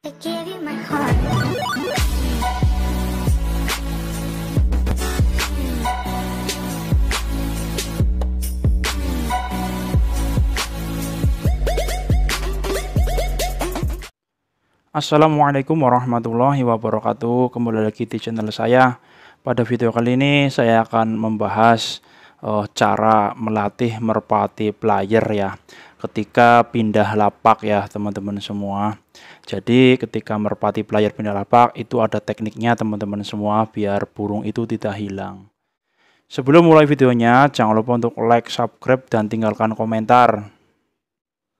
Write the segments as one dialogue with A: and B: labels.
A: Assalamualaikum warahmatullahi wabarakatuh Kembali lagi di channel saya Pada video kali ini saya akan membahas uh, Cara melatih merpati player ya ketika pindah lapak ya teman-teman semua. Jadi ketika merpati player pindah lapak itu ada tekniknya teman-teman semua biar burung itu tidak hilang. Sebelum mulai videonya, jangan lupa untuk like, subscribe, dan tinggalkan komentar.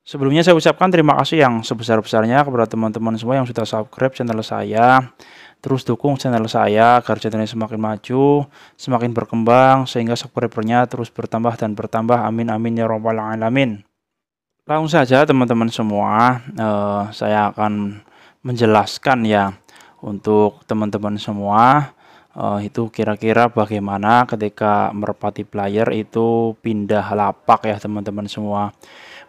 A: Sebelumnya saya ucapkan terima kasih yang sebesar-besarnya kepada teman-teman semua yang sudah subscribe channel saya. Terus dukung channel saya agar channelnya semakin maju, semakin berkembang, sehingga subscribernya terus bertambah dan bertambah. Amin amin ya robbal alamin. Langsung saja teman-teman semua, eh, saya akan menjelaskan ya untuk teman-teman semua eh, itu kira-kira bagaimana ketika merpati player itu pindah lapak ya teman-teman semua.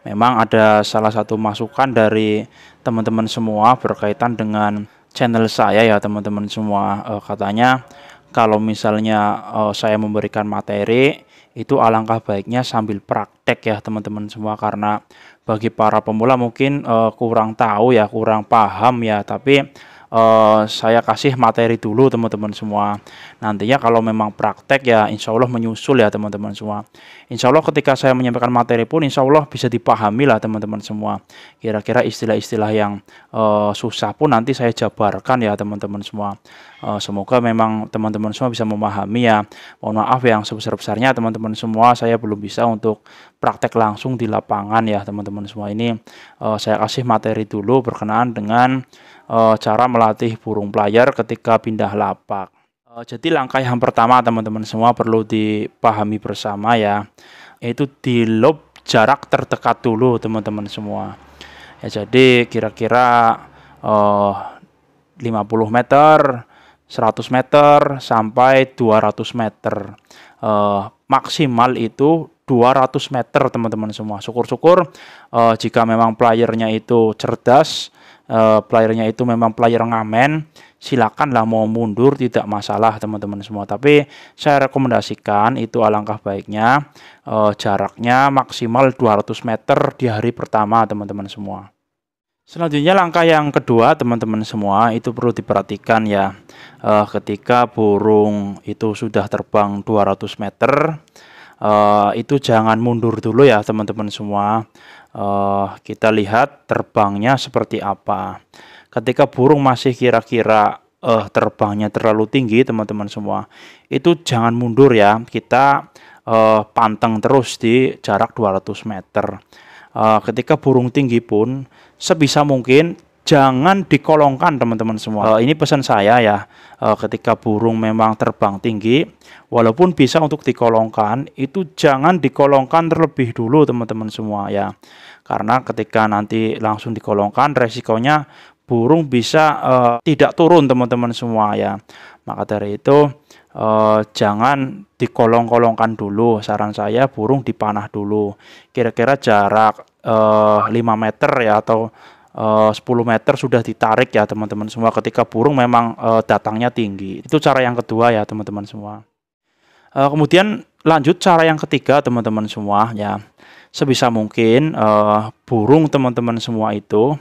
A: Memang ada salah satu masukan dari teman-teman semua berkaitan dengan channel saya ya teman-teman semua eh, katanya kalau misalnya eh, saya memberikan materi itu alangkah baiknya sambil praktek ya teman-teman semua karena bagi para pemula mungkin uh, kurang tahu ya kurang paham ya tapi uh, saya kasih materi dulu teman-teman semua. Nantinya kalau memang praktek ya insya Allah menyusul ya teman-teman semua. Insya Allah ketika saya menyampaikan materi pun insya Allah bisa dipahami lah teman-teman semua. Kira-kira istilah-istilah yang uh, susah pun nanti saya jabarkan ya teman-teman semua. Uh, semoga memang teman-teman semua bisa memahami ya. Mohon maaf yang sebesar-besarnya teman-teman semua saya belum bisa untuk praktek langsung di lapangan ya teman-teman semua ini uh, saya kasih materi dulu berkenaan dengan e, cara melatih burung player ketika pindah lapak. E, jadi langkah yang pertama teman-teman semua perlu dipahami bersama ya, yaitu di lob jarak terdekat dulu teman-teman semua. Ya jadi kira-kira e, eh, 50 meter, 100 meter sampai 200 meter. E, maksimal itu 200 meter teman-teman semua. Syukur-syukur uh, jika memang playernya itu cerdas, uh, playernya itu memang player ngamen, silakanlah mau mundur tidak masalah teman-teman semua. Tapi saya rekomendasikan itu alangkah baiknya uh, jaraknya maksimal 200 meter di hari pertama teman-teman semua. Selanjutnya langkah yang kedua teman-teman semua itu perlu diperhatikan ya eh, ketika burung itu sudah terbang 200 meter eh, itu jangan mundur dulu ya teman-teman semua eh, kita lihat terbangnya seperti apa ketika burung masih kira-kira eh, terbangnya terlalu tinggi teman-teman semua itu jangan mundur ya kita eh, panteng terus di jarak 200 meter Ah, ketika burung tinggi pun sebisa mungkin jangan dikolongkan teman-teman semua. Uh, ini pesan saya ya, uh, ketika burung memang terbang tinggi, walaupun bisa untuk dikolongkan, itu jangan dikolongkan terlebih dulu teman-teman semua ya. Karena ketika nanti langsung dikolongkan, resikonya burung bisa uh, tidak turun teman-teman semua ya. Maka dari itu eh, jangan dikolong-kolongkan dulu. Saran saya burung dipanah dulu. Kira-kira jarak eh, 5 meter ya atau eh, 10 meter sudah ditarik ya teman-teman semua ketika burung memang eh, datangnya tinggi. Itu cara yang kedua ya teman-teman semua. Eh, kemudian lanjut cara yang ketiga teman-teman semua ya. Sebisa mungkin eh, burung teman-teman semua itu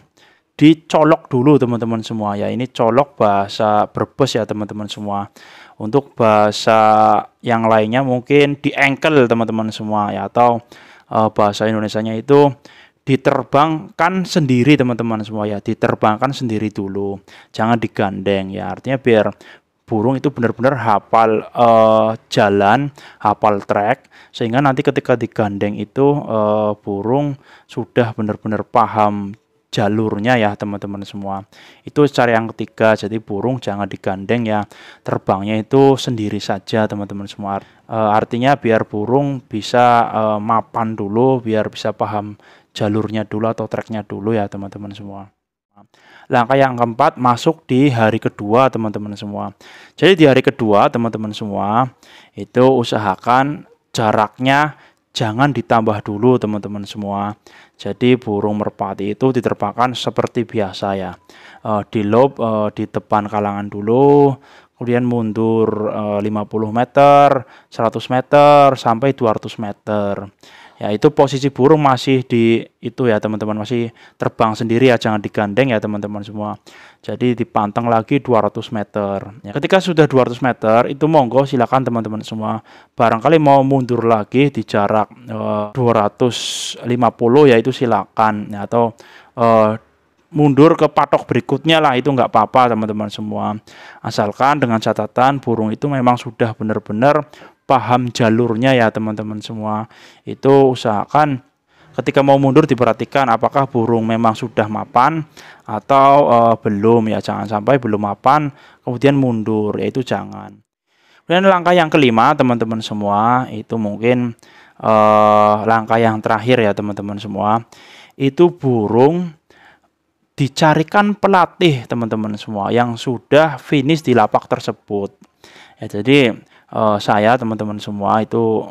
A: dicolok dulu teman-teman semua ya ini colok bahasa berbes ya teman-teman semua untuk bahasa yang lainnya mungkin di ankle teman-teman semua ya atau uh, bahasa Indonesianya itu diterbangkan sendiri teman-teman semua ya diterbangkan sendiri dulu jangan digandeng ya artinya biar burung itu benar-benar hafal uh, jalan hafal track sehingga nanti ketika digandeng itu uh, burung sudah benar-benar paham jalurnya ya teman-teman semua. Itu cara yang ketiga. Jadi burung jangan digandeng ya. Terbangnya itu sendiri saja teman-teman semua. E, artinya biar burung bisa e, mapan dulu, biar bisa paham jalurnya dulu atau treknya dulu ya teman-teman semua. Langkah yang keempat masuk di hari kedua teman-teman semua. Jadi di hari kedua teman-teman semua itu usahakan jaraknya jangan ditambah dulu teman-teman semua. Jadi burung merpati itu diterbangkan seperti biasa ya. E, di lob e, di depan kalangan dulu, kemudian mundur e, eh, 50 meter, 100 meter sampai 200 meter ya itu posisi burung masih di itu ya teman-teman masih terbang sendiri ya jangan digandeng ya teman-teman semua jadi dipanteng lagi 200 meter ya, ketika sudah 200 meter itu monggo silakan teman-teman semua barangkali mau mundur lagi di jarak e, eh, 250 ya itu silakan ya, atau e, mundur ke patok berikutnya lah itu nggak apa-apa teman-teman semua asalkan dengan catatan burung itu memang sudah benar-benar paham jalurnya ya teman-teman semua. Itu usahakan ketika mau mundur diperhatikan apakah burung memang sudah mapan atau uh, belum ya jangan sampai belum mapan kemudian mundur yaitu jangan. Kemudian langkah yang kelima teman-teman semua itu mungkin uh, langkah yang terakhir ya teman-teman semua itu burung dicarikan pelatih teman-teman semua yang sudah finish di lapak tersebut. Ya, jadi uh, saya teman-teman semua itu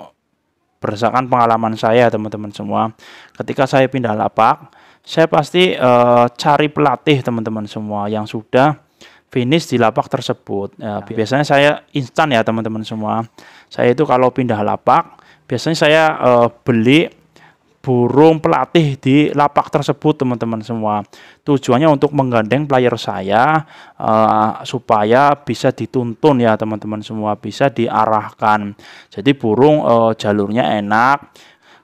A: berdasarkan pengalaman saya teman-teman semua ketika saya pindah lapak saya pasti uh, cari pelatih teman-teman semua yang sudah finish di lapak tersebut. Eh, ya, biasanya saya instan ya teman-teman semua. Saya itu kalau pindah lapak, biasanya saya uh, beli burung pelatih di lapak tersebut teman-teman semua. Tujuannya untuk menggandeng player saya uh, supaya bisa dituntun ya teman-teman semua, bisa diarahkan. Jadi burung uh, jalurnya enak,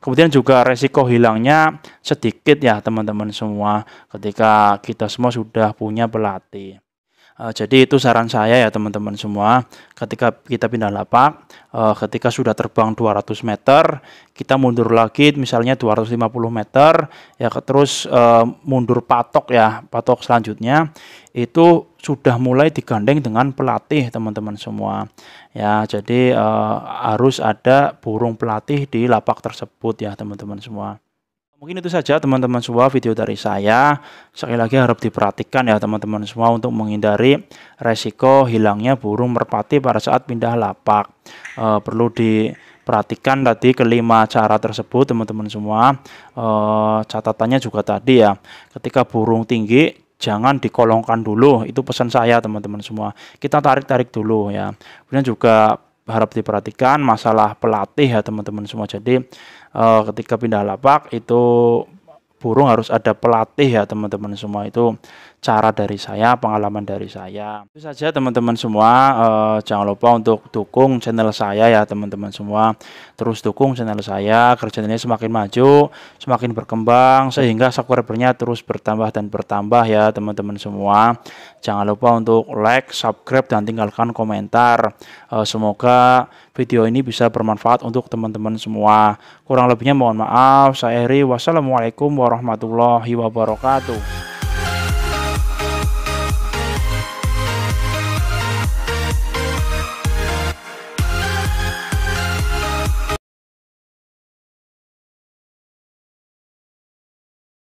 A: Kemudian juga resiko hilangnya sedikit ya teman-teman semua ketika kita semua sudah punya pelatih. Uh, jadi itu saran saya ya teman-teman semua. Ketika kita pindah lapak, uh, ketika sudah terbang 200 meter, kita mundur lagi misalnya 250 meter, ya terus uh, mundur patok ya, patok selanjutnya itu sudah mulai digandeng dengan pelatih teman-teman semua. Ya, jadi harus ada burung pelatih di lapak tersebut ya teman-teman semua. Mungkin itu saja teman-teman semua video dari saya. Sekali lagi harap diperhatikan ya teman-teman semua untuk menghindari resiko hilangnya burung merpati pada saat pindah lapak. E, perlu diperhatikan tadi kelima cara tersebut teman-teman semua. E, catatannya juga tadi ya. Ketika burung tinggi jangan dikolongkan dulu itu pesan saya teman-teman semua kita tarik-tarik dulu ya kemudian juga harap diperhatikan masalah pelatih ya teman-teman semua. Jadi uh, ketika pindah lapak itu burung harus ada pelatih ya teman-teman semua itu cara dari saya, pengalaman dari saya. Itu saja teman-teman semua, eh, jangan lupa untuk dukung channel saya ya teman-teman semua. Terus dukung channel saya, kerja ini semakin maju, semakin berkembang sehingga subscribernya terus bertambah dan bertambah ya teman-teman semua. Jangan lupa untuk like, subscribe dan tinggalkan komentar. Eh, semoga video ini bisa bermanfaat untuk teman-teman semua. Kurang lebihnya mohon maaf, saya Eri. Wassalamualaikum warahmatullahi wabarakatuh.